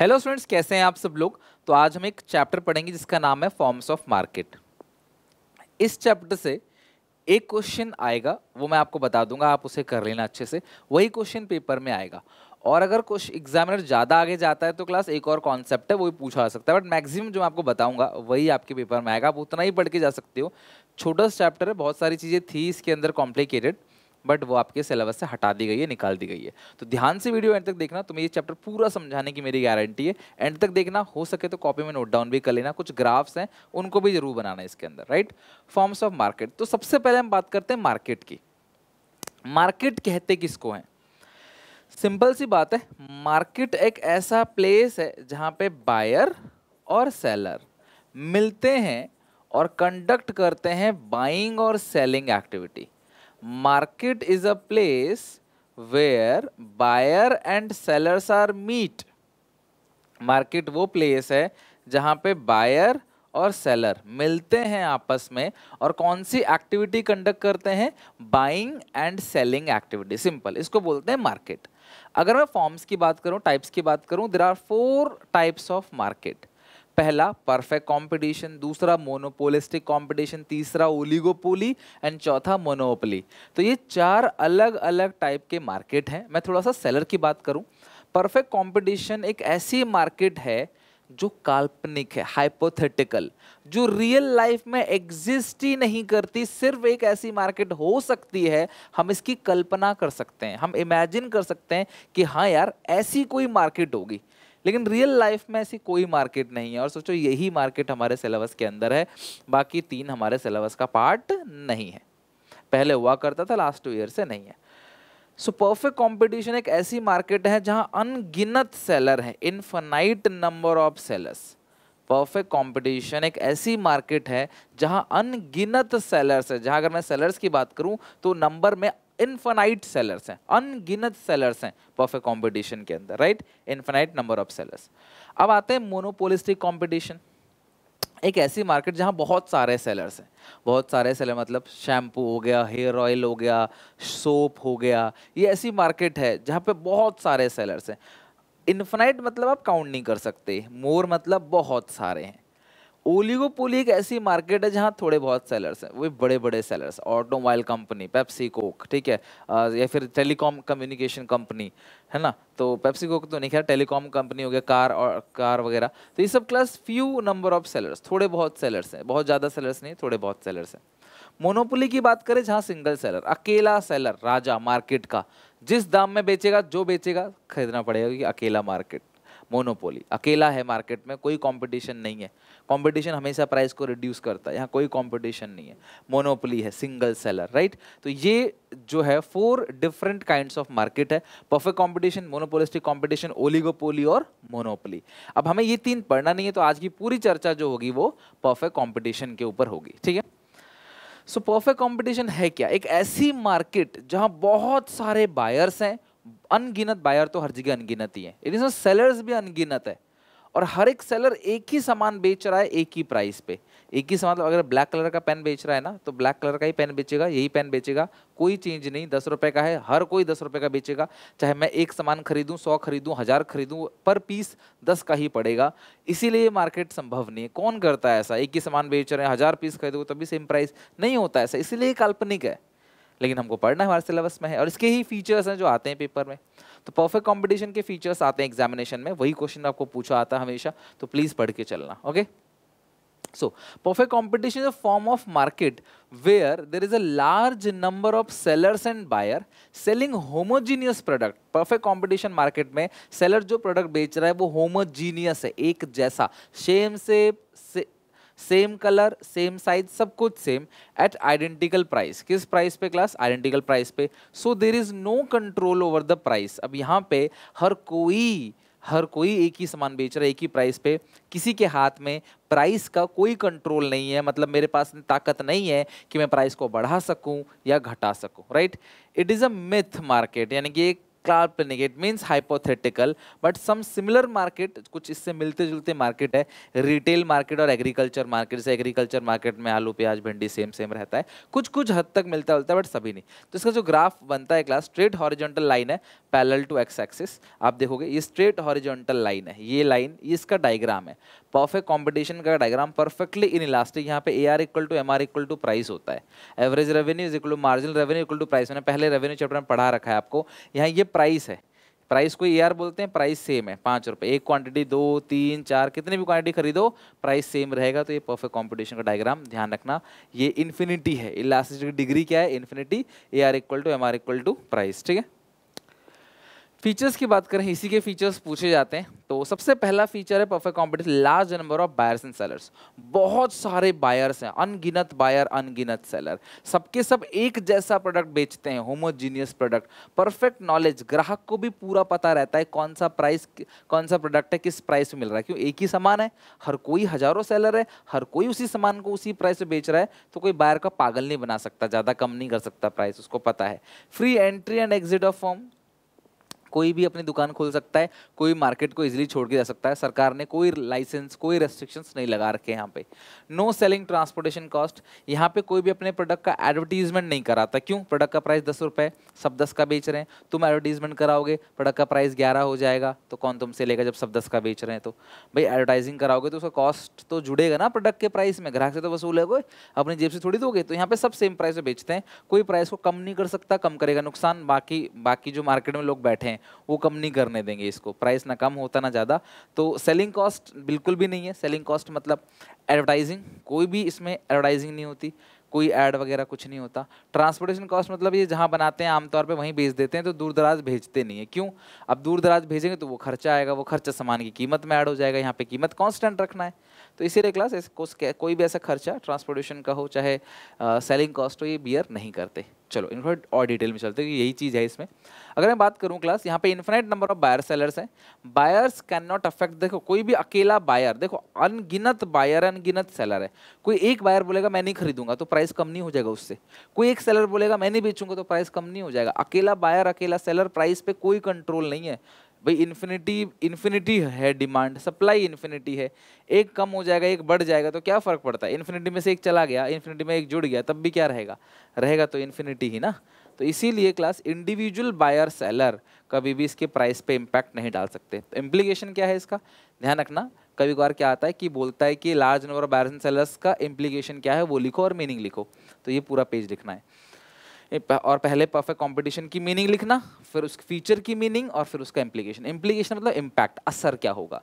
Hello students कैसे हैं आप सब लोग तो आज हम एक चैप्टर पढ़ेंगे जिसका नाम है फॉर्म्स ऑफ मार्केट इस चैप्टर से एक क्वेश्चन आएगा वो मैं आपको बता दूंगा आप उसे कर लेना अच्छे से वही क्वेश्चन पेपर में आएगा और अगर कुछ एग्जामिनर ज़्यादा आगे जाता है तो क्लास एक और कॉन्सेप्ट है वो भी पूछा जा सकता है बट मैक्सिमम जो मैं आपको बताऊंगा वही आपके पेपर में आएगा आप उतना ही पढ़ के जा सकते हो छोटा सा चैप्टर है बहुत सारी चीज़ें थी इसके अंदर कॉम्प्लिकेटेड बट वो आपके सिलेबस से हटा दी गई है निकाल दी गई है तो ध्यान से वीडियो एंड तक देखना तुम्हें ये चैप्टर पूरा समझाने की मेरी गारंटी है एंड तक देखना हो सके तो कॉपी में नोट डाउन भी कर लेना कुछ ग्राफ्स हैं उनको भी जरूर बनाना इसके अंदर राइट फॉर्म्स ऑफ मार्केट तो सबसे पहले हम बात करते हैं मार्केट की मार्केट कहते किसको हैं सिंपल सी बात है मार्केट एक ऐसा प्लेस है जहाँ पे बायर और सेलर मिलते हैं और कंडक्ट करते हैं बाइंग और selling activity market is a place where buyer and sellers are meet market वो place है जहाँ पे बायर और सेलर मिलते हैं आपस में और कौन सी एक्टिविटी कंडक्ट करते हैं buying and selling activity simple इसको बोलते हैं मार्केट अगर मैं फॉर्म्स की बात करूं टाइप्स की बात करूं there are four types of market पहला परफेक्ट कंपटीशन दूसरा मोनोपोलिस्टिक कंपटीशन तीसरा ओलिगोपोली एंड चौथा मोनोपोली तो ये चार अलग अलग टाइप के मार्केट हैं मैं थोड़ा सा सेलर की बात करूं परफेक्ट कंपटीशन एक ऐसी मार्केट है जो काल्पनिक है हाइपोथेटिकल जो रियल लाइफ में एग्जिस्ट ही नहीं करती सिर्फ एक ऐसी मार्केट हो सकती है हम इसकी कल्पना कर सकते हैं हम इमेजिन कर सकते हैं कि हाँ यार ऐसी कोई मार्केट होगी लेकिन रियल लाइफ में ऐसी कोई मार्केट नहीं है और सोचो यही मार्केट हमारे सिलेबस के अंदर है बाकी तीन हमारे सिलेबस का पार्ट नहीं है पहले हुआ करता था लास्ट टू ईयर से नहीं है सो परफेक्ट कंपटीशन एक ऐसी मार्केट है जहां अनगिनत सेलर हैं infinite number of sellers perfect competition एक ऐसी मार्केट है जहां अनगिनत सेलर्स है जहां अगर मैं सेलर्स की बात करूं तो नंबर में इनफाइट सेलर्स हैं अनगिनत सेलर्स हैं परफेक्ट कॉम्पिटिशन के अंदर right infinite number of sellers अब आते हैं मोनोपोलिस्टिक कॉम्पिटिशन एक ऐसी मार्केट जहाँ बहुत सारे सेलर्स हैं बहुत सारे सेलर मतलब शैम्पू हो गया हेयर ऑयल हो गया सोप हो गया ये ऐसी मार्केट है जहाँ पे बहुत सारे सेलर्स हैं इन्फिनाइट मतलब आप काउंट नहीं कर सकते मोर मतलब बहुत सारे हैं ओलीगोपोली एक ऐसी मार्केट है जहाँ थोड़े बहुत सेलर्स हैं वो बड़े बड़े sellers automobile company Pepsi Coke ठीक है या फिर टेलीकॉम कम्युनिकेशन कंपनी है ना तो पेप्सी कोक तो नहीं खैर टेलीकॉम कंपनी हो गया कार और कार वगैरह तो ये सब class few number of sellers थोड़े बहुत सेलर्स हैं बहुत ज़्यादा सेलर्स नहीं थोड़े बहुत सेलर्स हैं मोनोपोली की बात करें जहाँ सिंगल सेलर अकेला सेलर राजा मार्केट का जिस दाम में बेचेगा जो बेचेगा खरीदना पड़ेगा क्योंकि अकेला मार्केट मोनोपोली अकेला है मार्केट में कोई कंपटीशन नहीं है कंपटीशन हमेशा प्राइस को रिड्यूस करता है यहाँ कोई कंपटीशन नहीं है मोनोपोली है सिंगल सेलर राइट तो ये जो है four different kind of market है perfect competition monopolistic competition oligopoly और मोनोपोली अब हमें ये तीन पढ़ना नहीं है तो आज की पूरी चर्चा जो होगी वो परफेक्ट कॉम्पिटिशन के ऊपर होगी ठीक है सो परफेक्ट कॉम्पिटिशन है क्या एक ऐसी मार्केट जहाँ बहुत सारे बायर्स हैं अनगिनत बायर तो हर जगह अनगिनत ही है इसमें सेलर्स भी अनगिनत है और हर एक सेलर एक ही सामान बेच रहा है एक ही प्राइस पे एक ही सामान मतलब अगर ब्लैक कलर का पेन बेच रहा है ना तो ब्लैक कलर का ही पेन बेचेगा यही पेन बेचेगा कोई चेंज नहीं दस रुपए का है हर कोई दस रुपए का बेचेगा चाहे मैं एक सामान खरीदूं सौ खरीदूं हज़ार खरीदूं पर पीस दस का ही पड़ेगा इसीलिए मार्केट संभव नहीं है कौन करता है ऐसा एक ही सामान बेच रहे हैं हज़ार पीस खरीदो तभी सेम प्राइस नहीं होता ऐसा इसीलिए काल्पनिक है लेकिन हमको पढ़ना हमारे सिलेबस में है और इसके ही फीचर्स हैं जो आते हैं पेपर में तो परफेक्ट कॉम्पिटिशन के फीचर्स आते हैं एग्जामिनेशन में वही क्वेश्चन आपको पूछा आता हमेशा तो प्लीज़ पढ़ के चलना okay so perfect competition is a form of market where there is a large number of sellers and buyer selling homogeneous product perfect competition market में सेलर जो प्रोडक्ट बेच रहा है वो होमोजीनियस है एक जैसा सेम से सेम कलर सेम साइज सब कुछ सेम एट आइडेंटिकल प्राइस किस प्राइस पे क्लास आइडेंटिकल प्राइस पे so there is no control over the price अब यहाँ पे हर कोई हर कोई एक ही सामान बेच रहा है एक ही प्राइस पे किसी के हाथ में प्राइस का कोई कंट्रोल नहीं है मतलब मेरे पास ताकत नहीं है कि मैं प्राइस को बढ़ा सकूं या घटा सकूं right it is a myth market यानी कि एक काल्पनिक it means hypothetical but some similar market कुछ इससे मिलते जुलते मार्केट है रिटेल मार्केट और एग्रीकल्चर मार्केट से एग्रीकल्चर मार्केट में आलू प्याज भिंडी सेम सेम रहता है कुछ कुछ हद तक मिलता जुलता है बट सभी नहीं तो इसका जो ग्राफ बनता है क्लास स्ट्रेट हॉरिजेंटल लाइन है पैरल टू एक्स एक्सिस आप देखोगे ये स्ट्रेट हॉरिजेंटल लाइन है ये लाइन इसका डायग्राम है परफेक्ट कॉम्पिटिशन का डायग्राम परफेक्टली इन इलास्टिक यहाँ पे A R equal to M R equal to price होता है average revenue is equal to margin revenue equal to price मैंने पहले रेवेन्यू चैप्टर में पढ़ा रखा है आपको यहाँ ये प्राइस है प्राइस को ईआर बोलते हैं प्राइस सेम है पाँच रुपये एक क्वांटिटी दो तीन चार कितने भी क्वांटिटी खरीदो प्राइस सेम रहेगा तो ये परफेक्ट कंपटीशन का डायग्राम ध्यान रखना ये इन्फिनिटी है इलास्टिसिटी डिग्री क्या है infinity A R equal to M R equal to price ठीक है फीचर्स की बात करें इसी के फीचर्स पूछे जाते हैं तो सबसे पहला फीचर है perfect competition large number of buyers and sellers बहुत सारे बायर्स हैं अनगिनत बायर अनगिनत सेलर सबके सब एक जैसा प्रोडक्ट बेचते हैं होमोजीनियस प्रोडक्ट परफेक्ट नॉलेज ग्राहक को भी पूरा पता रहता है कौन सा प्राइस कौन सा प्रोडक्ट है किस प्राइस में मिल रहा है क्यों एक ही सामान है हर कोई हजारों सेलर है हर कोई उसी सामान को उसी प्राइस में बेच रहा है तो कोई बायर का पागल नहीं बना सकता ज़्यादा कम नहीं कर सकता प्राइस उसको पता है free entry and exit of firm कोई भी अपनी दुकान खोल सकता है कोई मार्केट को इजीली छोड़ के जा सकता है सरकार ने कोई लाइसेंस कोई रेस्ट्रिक्शंस नहीं लगा रखे यहाँ पे नो सेलिंग ट्रांसपोर्टेशन कॉस्ट यहाँ पे कोई भी अपने प्रोडक्ट का एडवर्टीजमेंट नहीं कराता क्यों प्रोडक्ट का प्राइस दस रुपये सब दस का बेच रहे हैं तुम एडवर्टीजमेंट कराओगे प्रोडक्ट का प्राइस ग्यारह हो जाएगा तो कौन तुमसे लेगा जब सब दस का बेच रहे हैं तो भाई एडवर्टाइजिंग कराओगे तो उसका कॉस्ट तो जुड़ेगा ना प्रोडक्ट के प्राइस में ग्राहक से तो वसूल है अपनी जेब से थोड़ी दोगे तो यहाँ पे सब सेम प्राइस में बेचते हैं कोई प्राइस को कम नहीं कर सकता कम करेगा नुकसान बाकी बाकी जो मार्केट में लोग बैठे हैं हैं वो कम नहीं करने देंगे इसको प्राइस ना कम होता ना ज़्यादा तो सेलिंग कॉस्ट बिल्कुल भी नहीं है सेलिंग कॉस्ट मतलब एडवर्टाइजिंग कोई भी इसमें एडवर्टाइजिंग नहीं होती कोई ऐड वगैरह कुछ नहीं होता ट्रांसपोर्टेशन कॉस्ट मतलब ये जहाँ बनाते हैं आमतौर पे वहीं भेज देते हैं तो दूर दराज भेजते नहीं है क्यों अब दूर दराज भेजेंगे तो वो खर्चा आएगा वो खर्चा सामान की कीमत में ऐड हो जाएगा यहाँ पे कीमत कांस्टेंट रखना है तो इसीलिए क्लास कोई भी ऐसा खर्चा ट्रांसपोर्टेशन का हो चाहे सेलिंग कॉस्ट हो ये बियर नहीं करते चलो इनफैक्ट और डिटेल में चलते हैं यही चीज़ है इसमें अगर मैं बात करूं क्लास यहाँ पे infinite number of buyer sellers हैं बायर्स कैन नॉट अफेक्ट देखो कोई भी अकेला बायर देखो अनगिनत बायर अनगिनत सेलर है कोई एक बायर बोलेगा मैं नहीं खरीदूंगा तो प्राइस कम नहीं हो जाएगा उससे कोई एक सेलर बोलेगा मैं नहीं बेचूंगा तो प्राइस कम नहीं हो जाएगा अकेला बायर अकेला सेलर प्राइस पे कोई कंट्रोल नहीं है भाई इन्फिनिटी इन्फिनिटी है डिमांड सप्लाई इन्फिनिटी है एक कम हो जाएगा एक बढ़ जाएगा तो क्या फ़र्क पड़ता है इन्फिनिटी में से एक चला गया इन्फिनिटी में एक जुड़ गया तब भी क्या रहेगा रहेगा तो इन्फिनिटी ही ना तो इसीलिए क्लास इंडिविजुअल बायर सेलर कभी भी इसके प्राइस पे इम्पैक्ट नहीं डाल सकते तो इम्प्लीकेशन क्या है इसका ध्यान रखना कभी कभार क्या आता है कि बोलता है कि large number of buyers and sellers का इम्प्लीकेशन क्या है वो लिखो और मीनिंग लिखो तो ये पूरा पेज लिखना है और पहले परफेक्ट कंपटीशन की मीनिंग लिखना फिर उस फीचर की मीनिंग और फिर उसका इम्प्लीकेशन इम्प्लीकेशन मतलब इम्पैक्ट असर क्या होगा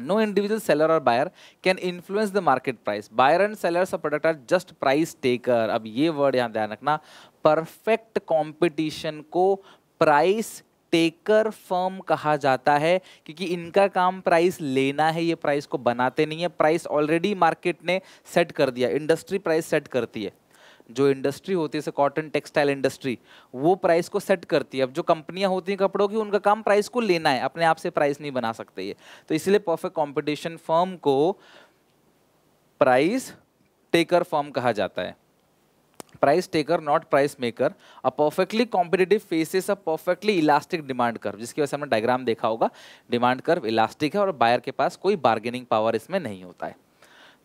नो इंडिविजुअल सेलर और buyer can influence the market price buyer and seller सब product are just price taker अब ये वर्ड यहाँ ध्यान रखना परफेक्ट कॉम्पिटिशन को प्राइस टेकर फर्म कहा जाता है क्योंकि इनका काम प्राइस लेना है ये प्राइस को बनाते नहीं है प्राइस ऑलरेडी मार्केट ने सेट कर दिया इंडस्ट्री प्राइस सेट करती है जो इंडस्ट्री होती है जैसे कॉटन टेक्सटाइल इंडस्ट्री वो प्राइस को सेट करती है अब जो कंपनियां होती हैं कपड़ों की उनका काम प्राइस को लेना है अपने आप से प्राइस नहीं बना सकते ये तो इसलिए परफेक्ट कॉम्पिटिशन फर्म को प्राइस टेकर फर्म कहा जाता है price taker not price maker a perfectly competitive faces a perfectly elastic demand curve जिसकी वजह से हमने डायग्राम देखा होगा डिमांड कर्व इलास्टिक है और बायर के पास कोई बार्गेनिंग पावर इसमें नहीं होता है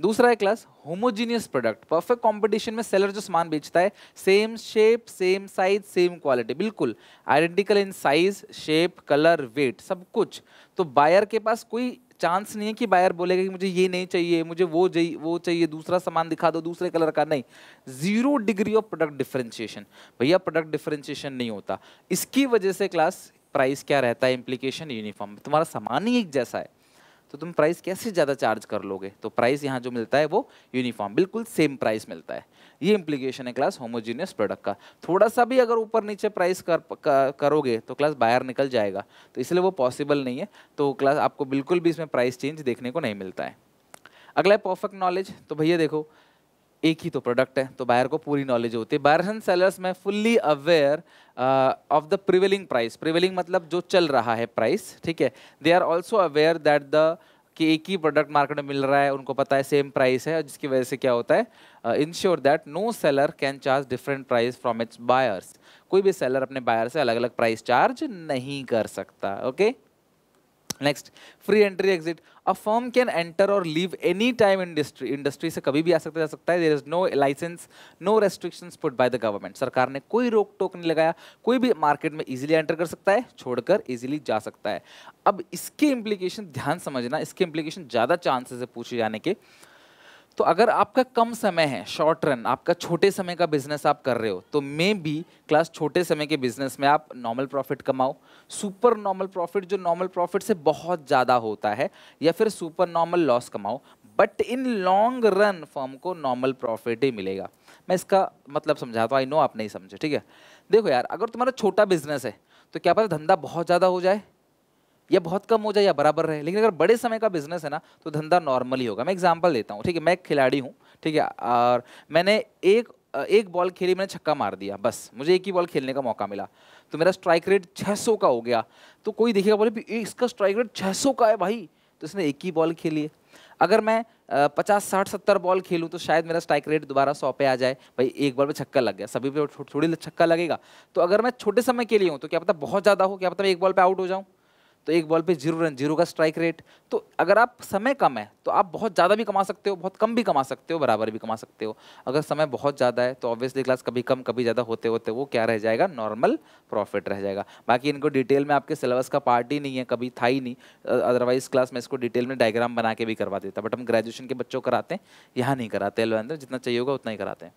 दूसरा है class homogeneous product perfect competition में सेलर जो सामान बेचता है same shape same size same quality बिल्कुल identical in size shape colour weight सब कुछ तो बायर के पास कोई चांस नहीं है कि बायर बोलेगा कि मुझे ये नहीं चाहिए मुझे वो चाहिए वो चाहिए दूसरा सामान दिखा दो दूसरे कलर का नहीं zero degree of product differentiation भैया प्रोडक्ट डिफ्रेंशिएशन नहीं होता इसकी वजह से क्लास प्राइस क्या रहता है इम्प्लीकेशन यूनिफॉर्म तुम्हारा सामान ही एक जैसा है तो तुम प्राइस कैसे ज़्यादा चार्ज कर लोगे तो प्राइस यहाँ जो मिलता है वो यूनिफॉर्म बिल्कुल सेम प्राइस मिलता है ये इम्प्लीकेशन है क्लास होमोजीनियस प्रोडक्ट का थोड़ा सा भी अगर ऊपर नीचे प्राइस कर, कर करोगे तो क्लास बाहर निकल जाएगा तो इसलिए वो पॉसिबल नहीं है तो क्लास आपको बिल्कुल भी इसमें प्राइस चेंज देखने को नहीं मिलता है अगला है परफेक्ट नॉलेज तो भैया देखो एक ही तो प्रोडक्ट है तो बायर को पूरी नॉलेज होती है बायर एंड सेलर्स में fully aware of the prevailing price prevailing मतलब जो चल रहा है प्राइस ठीक है they are also aware that the कि एक ही प्रोडक्ट मार्केट में मिल रहा है उनको पता है सेम प्राइस है जिसकी वजह से क्या होता है ensure that no seller can charge different price from its buyers कोई भी सेलर अपने बायर से अलग अलग प्राइस चार्ज नहीं कर सकता okay okay? Next free entry exit a firm can enter और leave any time industry industry से कभी भी आ सकता जा सकता है there is no licence no restrictions put by the government सरकार ने कोई रोक टोक नहीं लगाया कोई भी मार्केट में इजीली एंटर कर सकता है छोड़कर इजीली जा सकता है अब इसके इम्प्लीकेशन ध्यान समझना इसके इम्प्लीकेशन ज़्यादा चांसेस है पूछे जाने के तो अगर आपका कम समय है शॉर्ट रन आपका छोटे समय का बिजनेस आप कर रहे हो तो मे बी क्लास छोटे समय के बिजनेस में आप नॉर्मल प्रॉफिट कमाओ सुपर नॉर्मल प्रॉफिट जो नॉर्मल प्रॉफिट से बहुत ज़्यादा होता है या फिर सुपर नॉर्मल लॉस कमाओ but in long run firm को नॉर्मल प्रॉफिट ही मिलेगा मैं इसका मतलब समझाता हूँ आई नो आप नहीं समझे ठीक है देखो यार अगर तुम्हारा छोटा बिजनेस है तो क्या पता धंधा बहुत ज़्यादा हो जाए या बहुत कम हो जाए या बराबर रहे लेकिन अगर बड़े समय का बिजनेस है ना तो धंधा नॉर्मल ही होगा मैं एग्जाम्पल देता हूँ ठीक है मैं एक खिलाड़ी हूँ ठीक है और मैंने एक एक बॉल खेली मैंने छक्का मार दिया बस मुझे एक ही बॉल खेलने का मौका मिला तो मेरा स्ट्राइक रेट 600 का हो गया तो कोई देखेगा बोले इसका स्ट्राइक रेट 600 का है भाई तो इसने एक ही बॉल खेली है अगर मैं पचास साठ सत्तर बॉल खेलूँ तो शायद मेरा स्ट्राइक रेट दोबारा सौ पे आ जाए भाई एक बॉल पे छक्का लग गया सभी पे थोड़ी छक्का लगेगा तो अगर मैं छोटे समय के लिए हूँ तो क्या पता बहुत ज़्यादा हो क्या पता मैं एक बॉल पर आउट हो जाऊँ तो एक बॉल पे जीरो रन जीरो का स्ट्राइक रेट तो अगर आप समय कम है तो आप बहुत ज़्यादा भी कमा सकते हो बहुत कम भी कमा सकते हो बराबर भी कमा सकते हो अगर समय बहुत ज़्यादा है तो ऑब्वियसली क्लास कभी कम कभी ज़्यादा होते होते वो क्या रह जाएगा नॉर्मल प्रॉफिट रह जाएगा बाकी इनको डिटेल में आपके सिलेबस का पार्ट ही नहीं है कभी था ही नहीं अदरवाइज क्लास में इसको डिटेल में डायग्राम बना के भी करवा देता बट हम ग्रेजुएशन के बच्चों कराते हैं यहाँ नहीं कराते एलवेंद्र जितना चाहिए होगा उतना ही कराते हैं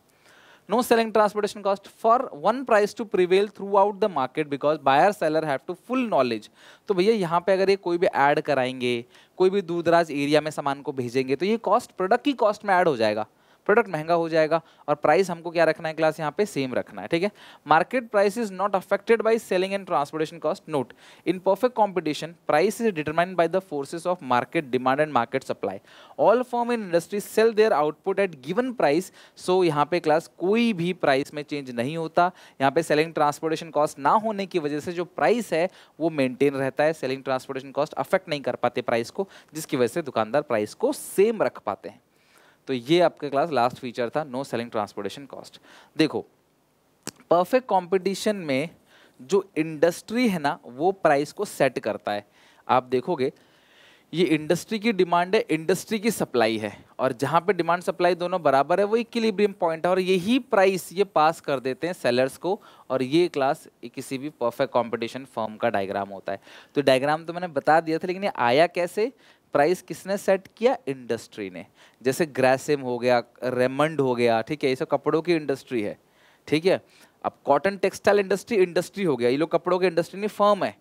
no selling transportation cost for one price to prevail throughout the market because buyer seller have to full knowledge तो भैया यहाँ पे अगर ये कोई भी ऐड कराएंगे कोई भी दूर दराज एरिया में सामान को भेजेंगे तो ये कॉस्ट प्रोडक्ट की कॉस्ट में ऐड हो जाएगा प्रोडक्ट महंगा हो जाएगा और प्राइस हमको क्या रखना है क्लास यहाँ पे सेम रखना है ठीक है market price is not affected by selling and transportation cost note in perfect competition price is determined by the forces of market demand and market supply all firm in industry sell their output at given price so यहाँ पे class कोई भी price में change नहीं होता यहाँ पे selling transportation cost ना होने की वजह से जो प्राइस है वो मेंटेन रहता है सेलिंग ट्रांसपोर्टेशन कॉस्ट अफेक्ट नहीं कर पाते प्राइस को जिसकी वजह से दुकानदार प्राइस को सेम रख पाते हैं तो ये आपके क्लास लास्ट फीचर था नो सेलिंग ट्रांसपोर्टेशन कॉस्ट देखो परफेक्ट कंपटीशन में जो इंडस्ट्री है ना वो प्राइस को सेट करता है आप देखोगे ये इंडस्ट्री की डिमांड है इंडस्ट्री की सप्लाई है और जहाँ पे डिमांड सप्लाई दोनों बराबर है वो इक्विलिब्रियम पॉइंट है और यही प्राइस ये पास कर देते हैं सेलर्स को और ये क्लास किसी भी परफेक्ट कंपटीशन फॉर्म का डायग्राम होता है तो डायग्राम तो मैंने बता दिया था लेकिन ये आया कैसे प्राइस किसने सेट किया इंडस्ट्री ने जैसे ग्रेसिम हो गया रेमंड हो गया ठीक है ये सब कपड़ों की इंडस्ट्री है ठीक है अब कॉटन टेक्सटाइल इंडस्ट्री इंडस्ट्री हो गया ये लोग कपड़ों की इंडस्ट्री नहीं फर्म है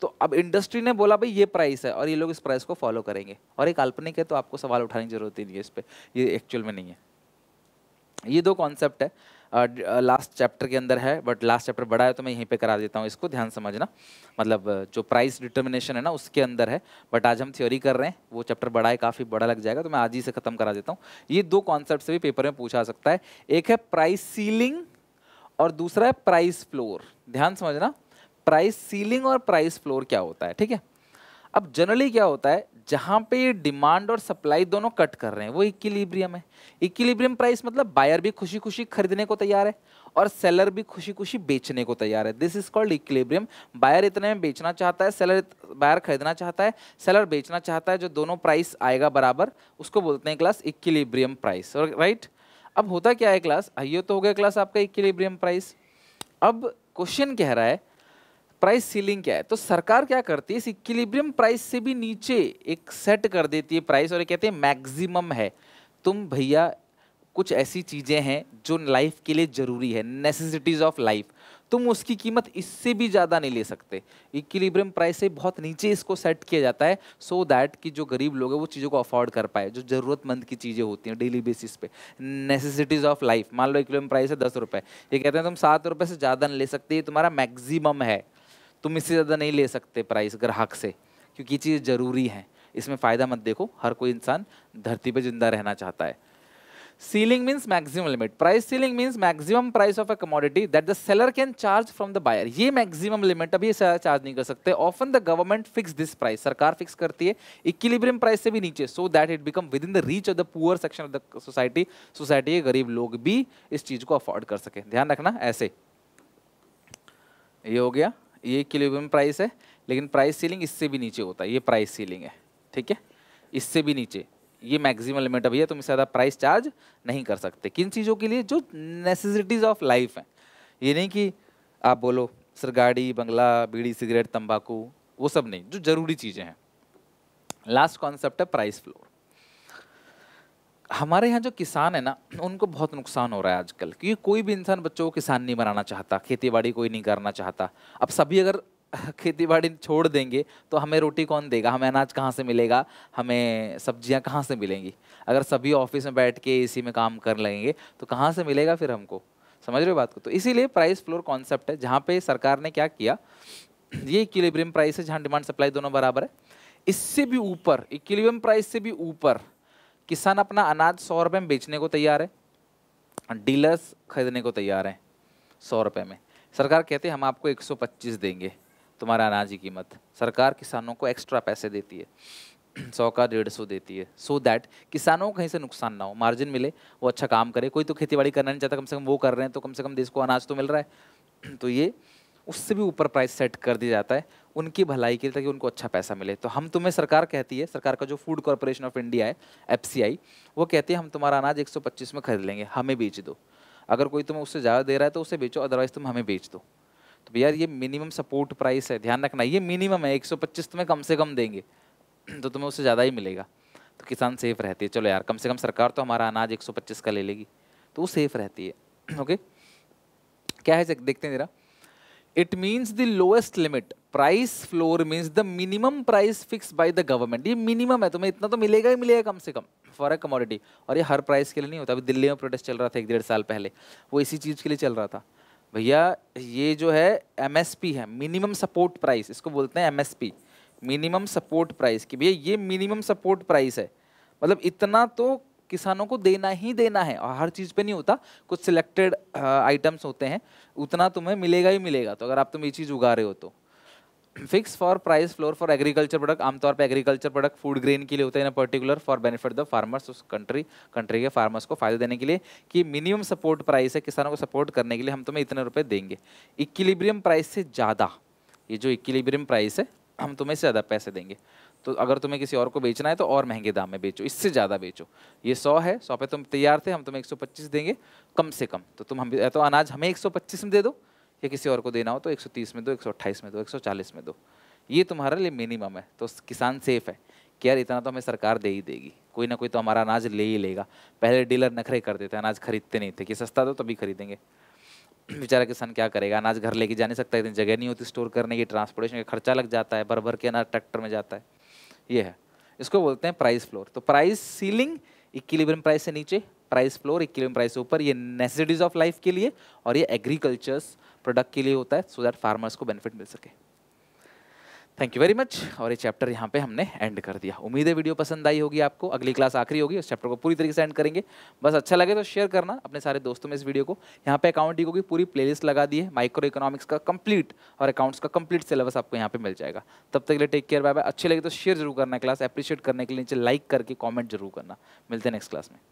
तो अब इंडस्ट्री ने बोला भाई ये प्राइस है और ये लोग इस प्राइस को फॉलो करेंगे और ये काल्पनिक है तो आपको सवाल उठाने की जरूरत ही नहीं है इस पर ये एक्चुअल में नहीं है ये दो कॉन्सेप्ट है लास्ट चैप्टर के अंदर है बट लास्ट चैप्टर बड़ा है तो मैं यहीं पे करा देता हूँ इसको ध्यान समझना मतलब जो प्राइस डिटर्मिनेशन है ना उसके अंदर है बट आज हम थ्योरी कर रहे हैं वो चैप्टर बड़ा है काफ़ी बड़ा लग जाएगा तो मैं आज ही से ख़त्म करा देता हूँ ये दो कॉन्सेप्ट भी पेपर में पूछा सकता है एक है प्राइस सीलिंग और दूसरा है प्राइस फ्लोर ध्यान समझना प्राइस सीलिंग और प्राइस फ्लोर क्या होता है ठीक है अब जनरली क्या होता है जहाँ पे ये डिमांड और सप्लाई दोनों कट कर रहे हैं वो इक्विलिब्रियम है इक्विलिब्रियम प्राइस मतलब बायर भी खुशी खुशी खरीदने को तैयार है और सेलर भी खुशी खुशी बेचने को तैयार है this is called equilibrium buyer इतने में बेचना चाहता है सेलर बायर खरीदना चाहता है सेलर बेचना चाहता है जो दोनों प्राइस आएगा बराबर उसको बोलते हैं क्लास इक्विलिब्रियम प्राइस राइट अब होता क्या है क्लास आइयो तो हो गया क्लास आपका इक्विलिब्रियम प्राइस अब क्वेश्चन कह रहा है प्राइस सीलिंग क्या है तो सरकार क्या करती है इस इक्विलिब्रियम प्राइस से भी नीचे एक सेट कर देती है प्राइस और ये कहते हैं मैक्सिमम है तुम भैया कुछ ऐसी चीज़ें हैं जो लाइफ के लिए ज़रूरी है नेसेसिटीज़ ऑफ लाइफ तुम उसकी कीमत इससे भी ज़्यादा नहीं ले सकते इक्विलिब्रियम प्राइस से बहुत नीचे इसको सेट किया जाता है सो so दैट कि जो गरीब लोग हैं वो चीज़ों को अफोर्ड कर पाए जो ज़रूरतमंद की चीज़ें होती हैं डेली बेसिस पे नेसेसिटीज़ ऑफ लाइफ मान लो इक्विलिब्रियम प्राइस है दस रुपये ये कहते हैं तुम सात रुपये से ज़्यादा नहीं ले सकते ये तुम्हारा मैक्सिमम है तुम इससे ज़्यादा नहीं ले सकते प्राइस ग्राहक से क्योंकि ये चीज़ ज़रूरी है इसमें फ़ायदा मत देखो हर कोई इंसान धरती पर जिंदा रहना चाहता है ceiling means maximum limit price ceiling means maximum price of a commodity that the seller can charge from the buyer ये मैक्सिमम लिमिट अभी चार्ज नहीं कर सकते often the government fix this price सरकार फिक्स करती है इक्विलिब्रियम प्राइस से भी नीचे so that it become within the reach of the poor section of the society society के गरीब लोग भी इस चीज को अफोर्ड कर सके ध्यान रखना ऐसे ये हो गया ये किलोग्राम प्राइस है लेकिन प्राइस सीलिंग इससे भी नीचे होता है ये प्राइस सीलिंग है ठीक है इससे भी नीचे ये मैक्सिमम लिमिट है भैया तुम ज़्यादा प्राइस चार्ज नहीं कर सकते किन चीज़ों के लिए जो नेसेसिटीज़ ऑफ लाइफ हैं ये नहीं कि आप बोलो सर गाड़ी बंगला बीड़ी सिगरेट तंबाकू वो सब नहीं जो ज़रूरी चीज़ें हैं लास्ट कॉन्सेप्ट है प्राइस फ्लोर हमारे यहाँ जो किसान है ना उनको बहुत नुकसान हो रहा है आजकल क्योंकि कोई भी इंसान बच्चों को किसान नहीं बनाना चाहता खेतीबाड़ी कोई नहीं करना चाहता अब सभी अगर खेतीबाड़ी छोड़ देंगे तो हमें रोटी कौन देगा हमें अनाज कहाँ से मिलेगा हमें सब्जियाँ कहाँ से मिलेंगी अगर सभी ऑफिस में बैठ के इसी में काम कर लेंगे तो कहाँ से मिलेगा फिर हमको समझ रहे हो बात को तो इसीलिए प्राइस फ्लोर कॉन्सेप्ट है जहाँ पे सरकार ने क्या किया ये इक्विलिब्रियम प्राइस है जहाँ डिमांड सप्लाई दोनों बराबर है इससे भी ऊपर इक्विलिब्रियम प्राइस से भी ऊपर किसान अपना अनाज सौ रुपये में बेचने को तैयार है डीलर्स खरीदने को तैयार हैं सौ रुपये में सरकार कहते हैं हम आपको 125 देंगे तुम्हारा अनाज की कीमत सरकार किसानों को एक्स्ट्रा पैसे देती है सौ का डेढ़ सौ देती है सो so दैट किसानों को कहीं से नुकसान ना हो मार्जिन मिले वो अच्छा काम करे कोई तो खेती बाड़ी करना नहीं चाहता कम से कम वो कर रहे हैं तो कम से कम देश को अनाज तो मिल रहा है तो ये उससे भी ऊपर प्राइस सेट कर दिया जाता है उनकी भलाई के लिए ताकि उनको अच्छा पैसा मिले तो हम तुम्हें सरकार कहती है सरकार का जो फूड कॉरपोरेशन ऑफ इंडिया है एफ वो कहती है हम तुम्हारा अनाज एक में खरीद लेंगे हमें बेच दो अगर कोई तुम्हें उससे ज़्यादा दे रहा है तो उसे बेचो अदरवाइज़ तुम हमें बेच दो तो भैया ये मिनिमम सपोर्ट प्राइस है ध्यान रखना ये मिनिमम है एक तुम्हें कम से कम देंगे तो तुम्हें उससे ज़्यादा ही मिलेगा तो किसान सेफ रहती है चलो यार कम से कम सरकार तो हमारा अनाज एक का ले लेगी तो वो सेफ रहती है ओके क्या है देखते हैं ज़रा it means the lowest limit price floor means the minimum price fix by the government ये मिनिमम है तुम्हें इतना तो मिलेगा ही मिलेगा कम से कम फॉर अ कमोडिटी और ये हर प्राइस के लिए नहीं होता अभी दिल्ली में प्रोटेस्ट चल रहा था एक डेढ़ साल पहले वो इसी चीज़ के लिए चल रहा था भैया ये जो है एम है मिनिमम सपोर्ट प्राइस इसको बोलते हैं एम मिनिमम सपोर्ट प्राइस कि भैया ये मिनिमम सपोर्ट प्राइस है मतलब इतना तो किसानों को देना ही देना है और हर चीज़ पे नहीं होता कुछ सिलेक्टेड आइटम्स होते हैं उतना तुम्हें मिलेगा ही मिलेगा तो अगर आप तुम ये चीज़ उगा रहे हो तो fix for price floor for agriculture product आमतौर पर एग्रीकल्चर प्रोडक्ट फूड ग्रेन के लिए होते हैं particular for benefit the farmers उस कंट्री कंट्री के फार्मर्स को फायदा देने के लिए कि मिनिमम सपोर्ट प्राइस है किसानों को सपोर्ट करने के लिए हम तुम्हें इतने रुपए देंगे इक्विलिब्रियम प्राइस से ज़्यादा ये जो इक्विलिब्रियम प्राइस है हम तुम्हें से ज़्यादा पैसे देंगे तो अगर तुम्हें किसी और को बेचना है तो और महंगे दाम में बेचो इससे ज़्यादा बेचो ये सौ है सौ पे तुम तैयार थे हम तुम्हें एक देंगे कम से कम तो तुम हम तो अनाज हमें एक में दे दो या किसी और को देना हो तो एक में दो एक में दो एक में दो ये तुम्हारे लिए मिनिमम है तो किसान सेफ है कि यार इतना तो हमें सरकार दे ही देगी कोई ना कोई तो हमारा अनाज ले ही लेगा पहले डीलर नखरे कर देते अनाज खरीदते नहीं थे कि सस्ता दो तभी खरीदेंगे बेचारा किसान क्या करेगा अनाज घर लेके जा नहीं सकता इतनी जगह नहीं होती स्टोर करने की ट्रांसपोर्टेशन का खर्चा लग जाता है भर भर के अनाज ट्रैक्टर में जाता है ये है इसको बोलते हैं प्राइस फ्लोर तो प्राइस सीलिंग इक्विलिब्रियम प्राइस से नीचे प्राइस फ्लोर इक्विलिब्रियम प्राइस से ऊपर ये नेसेसिटीज ऑफ लाइफ के लिए और ये एग्रीकल्चर्स प्रोडक्ट के लिए होता है सो दैट फार्मर्स को बेनिफिट मिल सके थैंक यू वेरी मच और ये चैप्टर यहाँ पे हमने एंड कर दिया उम्मीद है वीडियो पसंद आई होगी आपको अगली क्लास आखिरी होगी उस चैप्टर को पूरी तरीके से एंड करेंगे बस अच्छा लगे तो शेयर करना अपने सारे दोस्तों में इस वीडियो को यहाँ पे अकाउंट को भी पूरी प्लेलिस्ट लगा दी है माइक्रो इकोनॉमिक्स का कंप्लीट और अकाउंट्स का कंप्लीट सिलेबस आपको यहाँ पे मिल जाएगा तब तक के लिए टेक केयर बाय बाय अच्छे लगे तो शेयर जरूर करना क्लास अप्रिशिएट करने के लिए नीचे लाइक करके कॉमेंट जरूर करना मिलते हैं नेक्स्ट क्लास में